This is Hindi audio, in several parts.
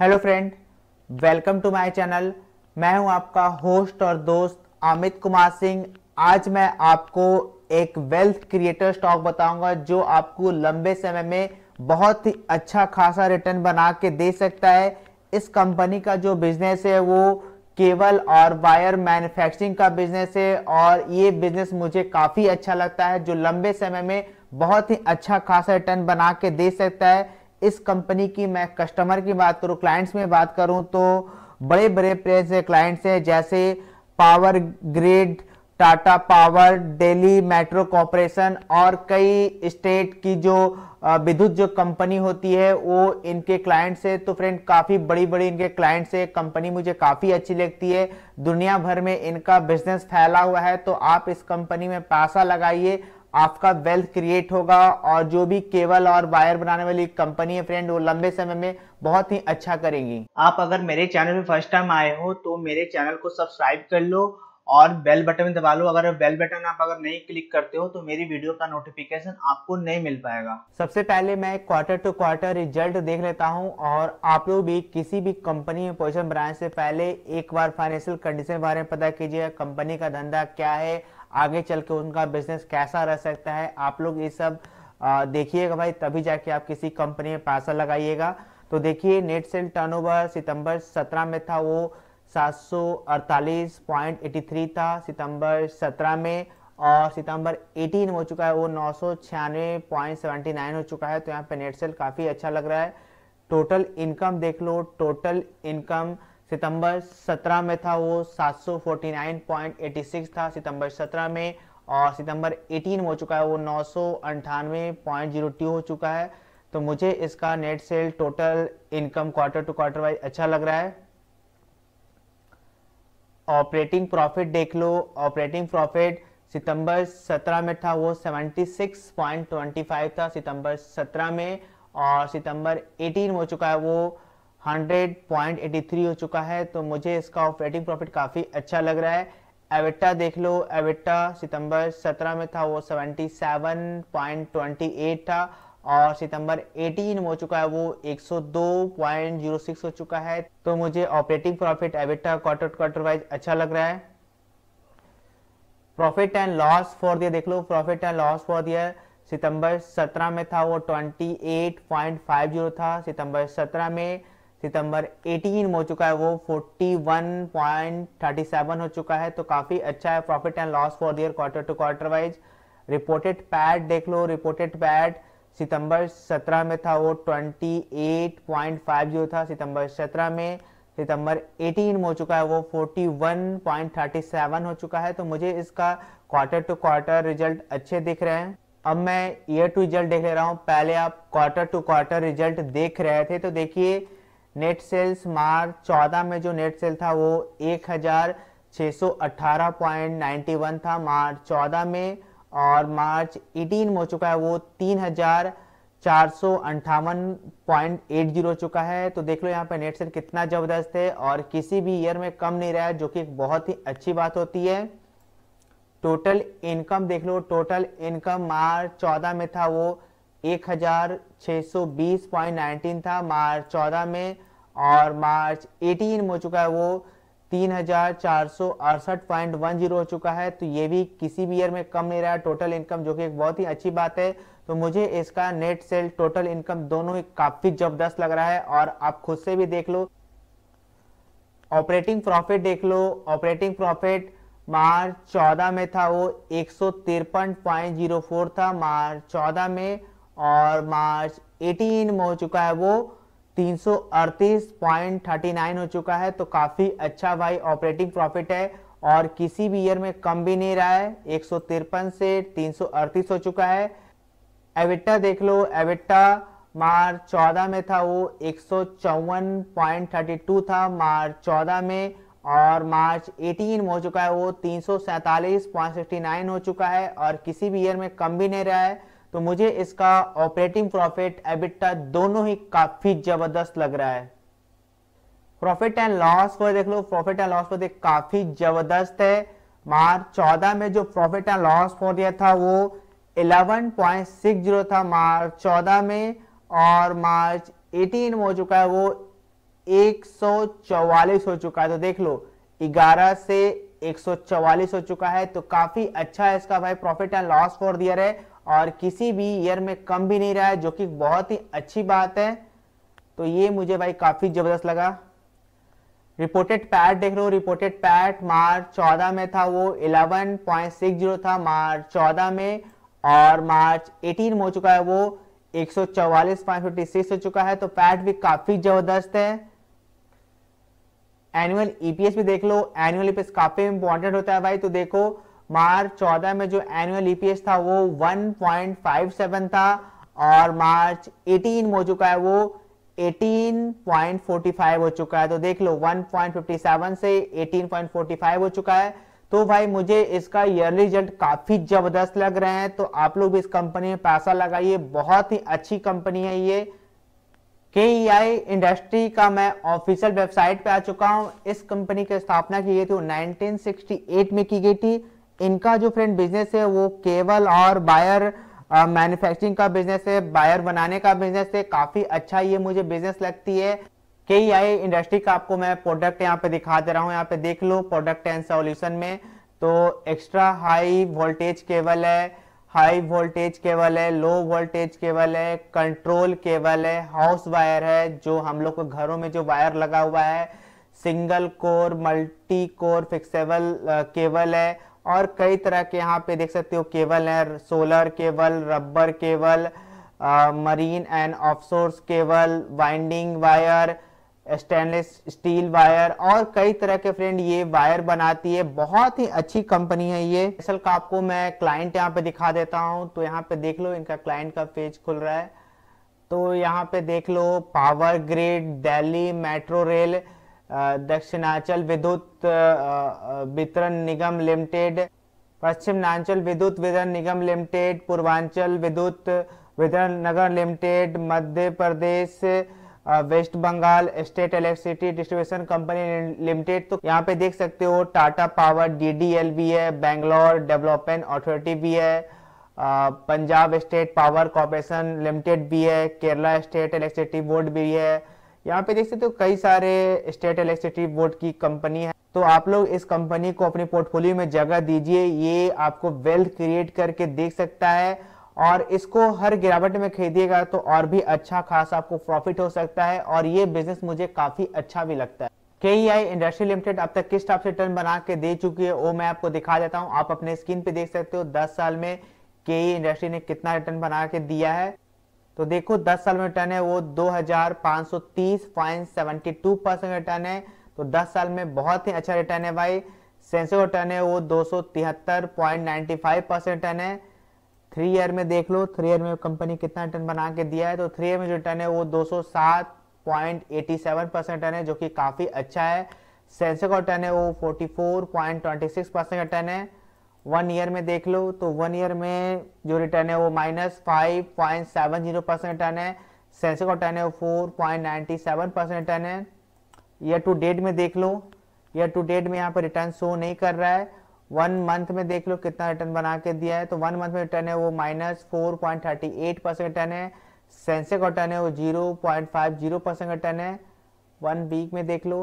hello friend welcome to my channel मैं हूं आपका होस्ट और दोस्त अमित कुमार सिंह आज मैं आपको एक वेल्थ क्रिएटर स्टॉक बताऊंगा जो आपको लंबे समय में बहुत ही अच्छा खासा रिटर्न बना के दे सकता है इस कंपनी का जो बिजनेस है वो केबल और वायर मैन्युफैक्चरिंग का बिजनेस है और ये बिजनेस मुझे काफ़ी अच्छा लगता है जो लंबे समय में बहुत ही अच्छा खासा रिटर्न बना के दे सकता है इस कंपनी की मैं कस्टमर की बात करूँ क्लाइंट्स में बात करूँ तो बड़े बड़े प्रेस क्लाइंट्स हैं जैसे power grid Tata power Delhi metro corporation और कई स्टेट की जो विद्युत जो कंपनी होती है वो इनके क्लाइंट्स है तो फ्रेंड काफ़ी बड़ी बड़ी इनके क्लाइंट्स है कंपनी मुझे काफ़ी अच्छी लगती है दुनिया भर में इनका बिजनेस फैला हुआ है तो आप इस कंपनी में पैसा लगाइए आपका वेल्थ क्रिएट होगा और जो भी केबल और वायर बनाने वाली कंपनी है फ्रेंड वो लंबे समय में बहुत ही अच्छा करेगी आप अगर मेरे चैनल में फर्स्ट टाइम आए हो तो मेरे चैनल को सब्सक्राइब कर लो और बेल बटन दबा लो अगर बेल बटन आप अगर नहीं क्लिक करते हो तो मेरी वीडियो का नोटिफिकेशन आपको नहीं मिल पाएगा सबसे पहले मैं क्वार्टर टू क्वार्टर रिजल्ट देख लेता हूं और आप लोग भी किसी भी कंपनी में पोजिशन बनाने से पहले एक बार फाइनेंशियल कंडीशन के बारे में पता कीजिए कंपनी का धंधा क्या है आगे चल के उनका बिजनेस कैसा रह सकता है आप लोग ये सब देखिएगा भाई तभी जाके आप किसी कंपनी में पैसा लगाइएगा तो देखिए नेट सेल टर्नओवर सितंबर 17 में था वो सात था सितंबर 17 में और सितंबर 18 हो चुका है वो नौ हो चुका है तो यहाँ पे नेट सेल काफ़ी अच्छा लग रहा है टोटल इनकम देख लो टोटल इनकम सितंबर 17 में था वो 749.86 था सितंबर 17 में और सितंबर 18 हो चुका है वो नौ हो चुका है तो मुझे इसका net sale total income quarter to quarter wise अच्छा लग रहा है ऑपरेटिंग प्रॉफिट देख लो ऑपरेटिंग प्रॉफिट सितंबर 17 में था वो 76.25 था सितंबर 17 में और सितंबर 18 हो चुका है वो 100.83 हो चुका है तो मुझे इसका ऑपरेटिंग प्रॉफिट काफ़ी अच्छा लग रहा है एविटा देख लो एविटा सितंबर 17 में था वो 77.28 था और सितंबर 18 हो चुका है वो 102.06 हो चुका है तो मुझे operating profit EBITDA quarter quarter wise अच्छा लग रहा है profit and loss for the year देख लो profit and loss for the year सितंबर 17 में था वो 28.50 था सितंबर 17 में सितंबर 18 हो चुका है वो 41.37 हो चुका है तो काफी अच्छा है profit and loss for the year quarter to quarter wise reported पैड देख लो रिपोर्टेड पैड सितंबर 17 में था वो 28.50 था सितंबर 17 में सितंबर 18 हो चुका है वो 41.37 हो चुका है तो मुझे इसका क्वार्टर टू क्वार्टर रिजल्ट अच्छे दिख रहे हैं अब मैं ईयर टू रिजल्ट देख ले रहा हूँ पहले आप क्वार्टर टू क्वार्टर रिजल्ट देख रहे थे तो देखिए नेट सेल्स मार्च 14 में जो नेट सेल था वो 1618.91 था मार्च 14 में और मार्च 18 में हो चुका है वो तीन हजार चार सौ अंठावन पॉइंट एट जीरो चुका है तो देख लो यहाँ पे नेट सेल कितना जबरदस्त है और किसी भी ईयर में कम नहीं रहा जो कि एक बहुत ही अच्छी बात होती है टोटल इनकम देख लो टोटल इनकम मार्च चौदह में था वो 1620.19 था मार्च चौदह में और मार्च 18 हो चुका है वो तीन हजार हो चुका है तो ये भी किसी भी ईयर में कम नहीं रहा टोटल इनकम जो कि एक बहुत ही अच्छी बात है तो मुझे इसका नेट सेल टोटल इनकम दोनों ही काफी जबरदस्त लग रहा है और आप खुद से भी देख लो ऑपरेटिंग प्रॉफिट देख लो ऑपरेटिंग प्रॉफिट मार्च 14 में था वो एक था मार्च 14 में और मार्च 18 में हो चुका है वो 338.39 हो चुका है तो काफी अच्छा भाई ऑपरेटिंग प्रॉफिट है और किसी भी ईयर में कम भी नहीं रहा है एक से तीन हो चुका है एविटा देख लो एविटा मार्च चौदह में था वो एक था मार्च चौदह में और मार्च 18 में हो चुका है वो तीन हो चुका है और किसी भी ईयर में कम भी नहीं रहा है तो मुझे इसका ऑपरेटिंग प्रॉफिट एबिटा दोनों ही काफी जबरदस्त लग रहा है प्रॉफिट एंड लॉस पर देख लो प्रॉफिट एंड लॉस पर देख काफी जबरदस्त है मार्च चौदह में जो प्रॉफिट एंड लॉस फॉर दिया था वो 11.60 था मार्च चौदह में और मार्च 18 में हो चुका है वो 144 हो चुका है तो देख लो 11 से 144 हो चुका है तो काफी अच्छा है इसका भाई profit and loss for the year है और किसी भी ईयर में कम भी नहीं रहा है जो कि बहुत ही अच्छी बात है तो ये मुझे भाई काफ़ी ज़बरदस्त लगा रिपोर्टेड पैट देख लो रिपोर्टेड पैट मार्च 14 में था वो 11.60 था मार्च 14 में और मार्च 18 में हो चुका है वो 144.56 हो चुका है तो पैट भी काफ़ी ज़बरदस्त है एनुअल ईपीएस e भी देख लो एनुअल ईपीएस काफ़ी इंपॉर्टेंट होता है भाई तो देखो मार्च 14 में जो एनुअल ईपीएस e था वो 1.57 था और मार्च 18 हो चुका है वो 18.45 हो चुका है तो देख लो 1.57 से 18.45 हो चुका है तो भाई मुझे इसका ईयरली रिजल्ट काफी जबरदस्त लग रहे हैं तो आप लोग भी इस कंपनी में पैसा लगाइए बहुत ही अच्छी कंपनी है ये के इंडस्ट्री e का मैं ऑफिशियल वेबसाइट पे आ चुका हूँ इस कंपनी की स्थापना की गई थी वो 1968 में की गई थी इनका जो फ्रेंड बिजनेस है वो केवल और बायर मैन्युफैक्चरिंग uh, का बिजनेस है बायर बनाने का बिजनेस है काफी अच्छा ये मुझे बिजनेस लगती है के आई इंडस्ट्री का आपको मैं प्रोडक्ट यहाँ पे दिखा दे रहा हूँ यहाँ पे देख लो प्रोडक्ट एंड सॉल्यूशन में तो एक्स्ट्रा हाई वोल्टेज केबल है हाई वोल्टेज केबल है लो वोल्टेज केबल है कंट्रोल केबल है हाउस वायर है जो हम लोग को घरों में जो वायर लगा हुआ है single core multi core flexible cable है और कई तरह के यहाँ पे देख सकते हो केबल है solar cable rubber cable marine and offshore cable winding wire stainless steel wire और कई तरह के फ्रेंड ये वायर बनाती है बहुत ही अच्छी कंपनी है ये असल का आपको मैं क्लाइंट यहाँ पे दिखा देता हूँ तो यहाँ पे देख लो इनका क्लाइंट का पेज खुल रहा है तो यहाँ पे देख लो power grid Delhi metro rail Dakshinanchal Vidyut Vitaran निगम लिमिटेड पश्चिमांचल विद्युत वितरण निगम limited Purvanchal Vidyut Vitaran Nagar limited Madhya Pradesh West Bengal state electricity distribution company limited तो यहाँ पे देख सकते हो टाटा पावर डीडीएल भी है बेंगलोर डेवलपमेंट अथॉरिटी भी है Punjab state power corporation limited भी है केरला स्टेट इलेक्ट्रिसिटी बोर्ड भी है यहाँ पे देख सकते हो तो कई सारे स्टेट इलेक्ट्रिसिटी बोर्ड की कंपनी है तो आप लोग इस कंपनी को अपने पोर्टफोलियो में जगह दीजिए ये आपको वेल्थ क्रिएट करके देख सकता है और इसको हर गिरावट में खरीदिएगा तो और भी अच्छा खास आपको प्रॉफिट हो सकता है और ये बिजनेस मुझे काफी अच्छा भी लगता है के आई इंडस्ट्री लिमिटेड अब तक किस टाइप से रिटर्न बना के दे चुकी है वो मैं आपको दिखा देता हूँ आप अपने स्क्रीन पे देख सकते हो दस साल में के इंडस्ट्री e ने कितना रिटर्न बना के दिया है तो देखो 10 साल में रिटर्न है वो 2530 हजार पांच परसेंट रिटर्न है तो 10 साल में बहुत ही अच्छा रिटर्न है भाई सेंसो रिटर्न है वो दो परसेंट रिटर्न है थ्री ईयर में देख लो थ्री ईयर में कंपनी कितना रिटर्न बना के दिया है तो थ्री ईयर में जो रिटर्न है वो 207.87 परसेंट रिटर्न है जो कि काफ़ी अच्छा है सेंसो का रिटर्न है वो 44.26 परसेंट रिटर्न है वन ईयर में देख लो तो वन ईयर में जो रिटर्न है वो minus five point seven zero percent return है सेंसेक्स का रिटर्न है वो four point ninety seven percent return है ईयर टू डेट में देख लो ईयर टू डेट में यहाँ पर रिटर्न शो नहीं कर रहा है वन मंथ में देख लो कितना रिटर्न बना के दिया है तो वन मंथ में रिटर्न है वो minus four point thirty eight percent return है सेंसेक्स का रिटर्न है वो zero point five zero percent return है वन वीक में देख लो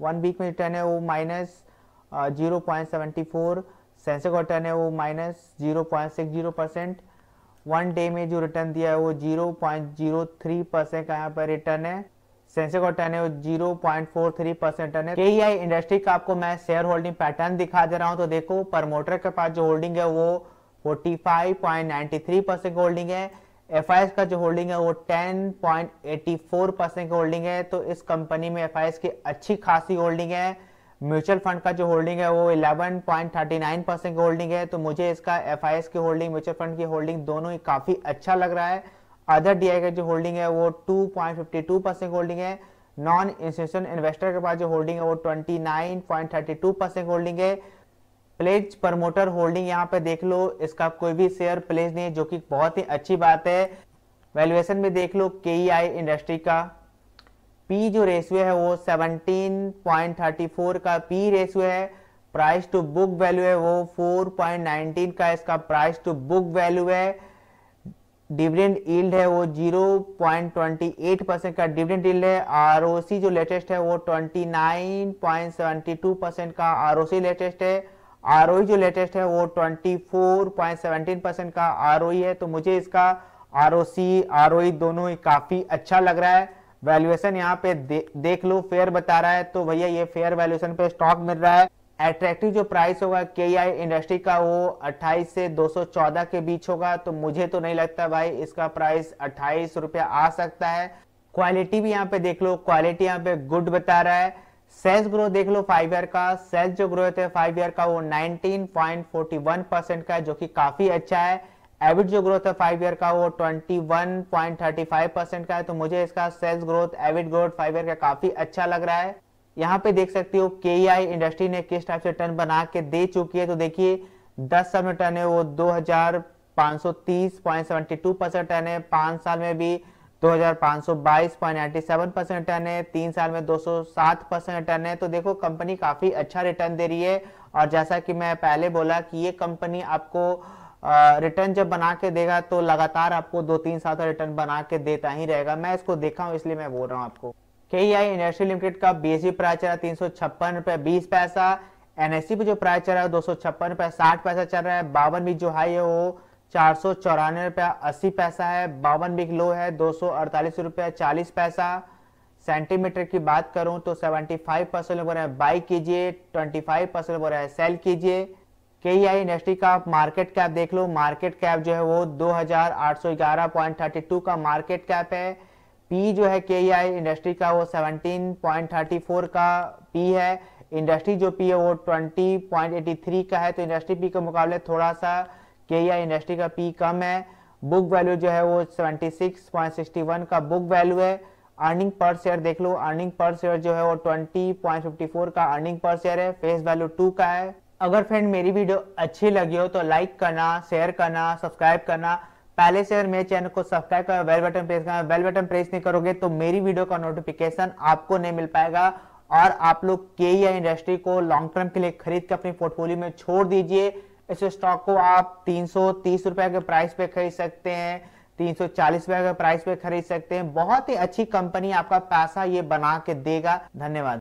वन वीक में रिटर्न है वो minus zero point seventy four Sensex return है वो minus zero point six zero percent one day में जो रिटर्न दिया है वो zero point zero three percent का यहाँ पर रिटर्न है सेंसेक्स रिटर्न है वो zero point four three percent return है के आई इंडस्ट्री का आपको मैं शेयर होल्डिंग पैटर्न दिखा दे रहा हूँ तो देखो प्रमोटर के पास जो होल्डिंग है वो forty five point ninety three percent holding F एफ का जो होल्डिंग है वो 10.84 परसेंट होल्डिंग है तो इस कंपनी में एफ की अच्छी खासी होल्डिंग है म्यूचुअल फंड का जो होल्डिंग है वो 11.39 परसेंट की होल्डिंग है तो मुझे इसका एफ की होल्डिंग म्यूचुअल फंड की होल्डिंग दोनों ही काफ़ी अच्छा लग रहा है अदर डी का जो होल्डिंग है वो 2.52 परसेंट होल्डिंग है नॉन इंस्टीट्यूशन इन्वेस्टर के पास जो होल्डिंग है वो 29.32 परसेंट होल्डिंग है प्लेज प्रमोटर होल्डिंग यहाँ पे देख लो इसका कोई भी शेयर प्लेज नहीं है जो कि बहुत ही अच्छी बात है वैल्यूएशन में देख लो के इंडस्ट्री e का पी जो रेशियो है वो 17.34 का पी रेशियो है प्राइस टू बुक वैल्यू है वो 4.19 का इसका प्राइस टू बुक वैल्यू है डिविडेंड ईल्ड है वो 0.28 परसेंट का डिविडेंड ईल्ड है आरओसी जो लेटेस्ट है वो 29.72 परसेंट का आरओसी लेटेस्ट है आर e जो लेटेस्ट है वो 24.17 परसेंट का आर e है तो मुझे इसका आर ओ e दोनों ही काफ़ी अच्छा लग रहा है वैल्यूएशन यहाँ पे दे, देख लो फेयर बता रहा है तो भैया ये फेयर वैल्यूएशन पे स्टॉक मिल रहा है एट्रैक्टिव जो प्राइस होगा के इंडस्ट्री का वो 28 से 214 के बीच होगा तो मुझे तो नहीं लगता भाई इसका प्राइस अट्ठाईस रुपया आ सकता है क्वालिटी भी यहाँ पे देख लो क्वालिटी यहाँ पे गुड बता रहा है सेल्स ग्रोथ देख लो फाइव ईयर का सेल्स जो ग्रोथ है फाइव ईयर का वो 19.41 परसेंट का है जो कि काफी अच्छा है एवरेज जो ग्रोथ है फाइव ईयर का वो 21.35 परसेंट का है तो मुझे इसका sales growth average growth five year का काफी अच्छा लग रहा है यहाँ पे देख सकते हो के इंडस्ट्री e ने किस टाइप से टर्न बना के दे चुकी है तो देखिए दस साल में टर्न है वो 2530.72 परसेंट टर्न है पांच साल में भी 2522.97 परसेंट टर्न है तीन साल में 207 परसेंट टर्न है तो देखो कंपनी काफी अच्छा रिटर्न दे रही है और जैसा कि मैं पहले बोला कि ये कंपनी आपको रिटर्न जब बना के देगा तो लगातार आपको दो तीन साल का रिटर्न बना के देता ही रहेगा मैं इसको देखा हूँ इसलिए मैं बोल रहा हूँ आपको के इंडस्ट्री लिमिटेड का बी एस e प्राइस चल रहा है तीन सौ छप्पन रुपये बीस पैसा एनएससी e पे जो प्राइस चल रहा है दो सौ छप्पन रुपया साठ पैसा चल रहा है बावन बीक जो हाई है वो चार सौ चौरानवे रुपया अस्सी पैसा है बावन बीक लो है दो सौ अड़तालीस रुपया चालीस पैसा सेंटीमीटर की बात करूं तो सेवेंटी फाइव परसेंट बोल रहे हैं बाई कीजिए ट्वेंटी फाइव परसेंट बोल रहे हैं सेल कीजिए के ई आई इंडस्ट्री का मार्केट कैप देख लो मार्केट कैप जो है वो 2811.32 का मार्केट कैप है पी जो है के ई आई इंडस्ट्री का वो 17.34 का पी है इंडस्ट्री जो पी है वो 20.83 का है तो इंडस्ट्री पी के मुकाबले थोड़ा सा के ई आई इंडस्ट्री का पी कम है बुक वैल्यू जो है वो 76.61 का बुक वैल्यू है अर्निंग पर शेयर देख लो अर्निंग पर शेयर जो है वो 20.54 का अर्निंग पर शेयर है फेस वैल्यू टू का है अगर फ्रेंड मेरी वीडियो अच्छी लगी हो तो लाइक करना शेयर करना सब्सक्राइब करना पहले से अगर मेरे चैनल को सब्सक्राइब करना बेल बटन प्रेस करना बेल बटन प्रेस नहीं करोगे तो मेरी वीडियो का नोटिफिकेशन आपको नहीं मिल पाएगा और आप लोग के या इंडस्ट्री को लॉन्ग टर्म के लिए खरीद के अपनी पोर्टफोलियो में छोड़ दीजिए इस स्टॉक को आप तीन रुपए के प्राइस पे खरीद सकते हैं तीन सौ चालीस रुपए के प्राइस पे खरीद सकते हैं बहुत ही अच्छी कंपनी आपका पैसा ये बना के देगा धन्यवाद